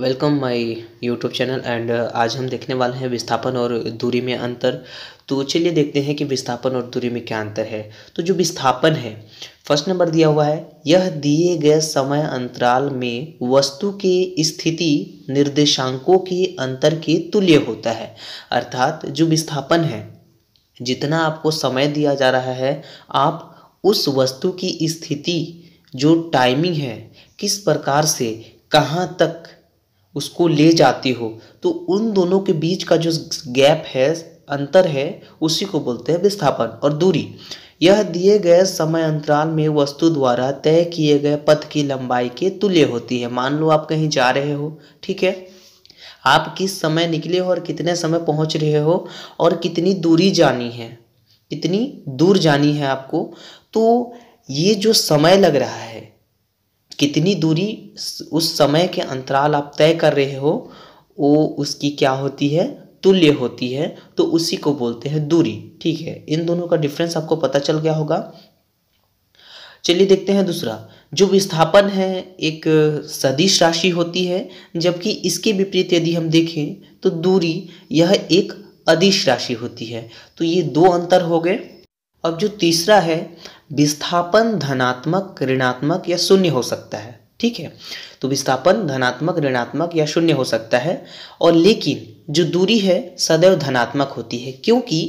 welcome my YouTube channel and आज हम देखने वाले हैं विस्थापन और दूरी में अंतर तो चलिए देखते हैं कि विस्थापन और दूरी में क्या अंतर है तो जो विस्थापन है फर्स्ट नंबर दिया हुआ है यह दिए गए समय अंतराल में वस्तु की स्थिति निर्देशांकों के अंतर के तुल्य होता है अर्थात जो विस्थापन है जितना आपको समय दिया जा रहा है आप उस वस्तु की स्थिति जो टाइमिंग है किस प्रकार से कहाँ तक उसको ले जाती हो तो उन दोनों के बीच का जो गैप है अंतर है उसी को बोलते हैं विस्थापन और दूरी यह दिए गए समय अंतराल में वस्तु द्वारा तय किए गए पथ की लंबाई के तुल्य होती है मान लो आप कहीं जा रहे हो ठीक है आप किस समय निकले हो और कितने समय पहुंच रहे हो और कितनी दूरी जानी है कितनी दूर जानी है आपको तो ये जो समय लग रहा है कितनी दूरी उस समय के अंतराल आप तय कर रहे हो वो उसकी क्या होती है तुल्य होती है तो उसी को बोलते हैं दूरी ठीक है इन दोनों का डिफरेंस आपको पता चल गया होगा चलिए देखते हैं दूसरा जो विस्थापन है एक सदिश राशि होती है जबकि इसके विपरीत यदि हम देखें तो दूरी यह एक अदिश राशि होती है तो ये दो अंतर हो गए अब जो तीसरा है विस्थापन धनात्मक ऋणात्मक या शून्य हो सकता है ठीक है तो विस्थापन धनात्मक ऋणात्मक या शून्य हो सकता है और लेकिन जो दूरी है सदैव धनात्मक होती है क्योंकि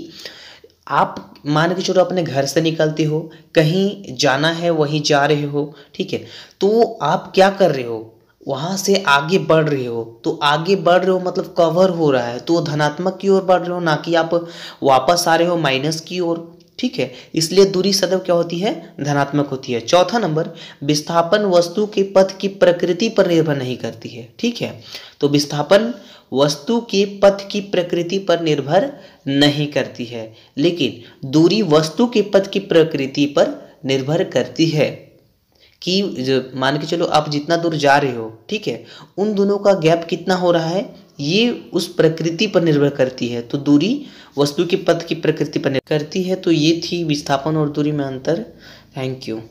आप मान के चलो अपने घर से निकलते हो कहीं जाना है वहीं जा रहे हो ठीक है तो आप क्या कर रहे हो वहाँ से आगे बढ़ रहे हो तो आगे बढ़ रहे हो मतलब कवर हो रहा है तो धनात्मक की ओर बढ़ रहे हो ना कि आप वापस आ रहे हो माइनस की ओर ठीक है इसलिए दूरी सदैव क्या होती है धनात्मक होती है चौथा नंबर विस्थापन वस्तु के पथ की प्रकृति पर निर्भर नहीं करती है ठीक है तो विस्थापन वस्तु के पथ की प्रकृति पर निर्भर नहीं करती है लेकिन दूरी वस्तु के पथ की प्रकृति पर निर्भर करती है कि मान के चलो आप जितना दूर जा रहे हो ठीक है उन दोनों का गैप कितना हो रहा है ये उस प्रकृति पर निर्भर करती है तो दूरी वस्तु के पथ की प्रकृति पर निर्भर करती है तो ये थी विस्थापन और दूरी में अंतर थैंक यू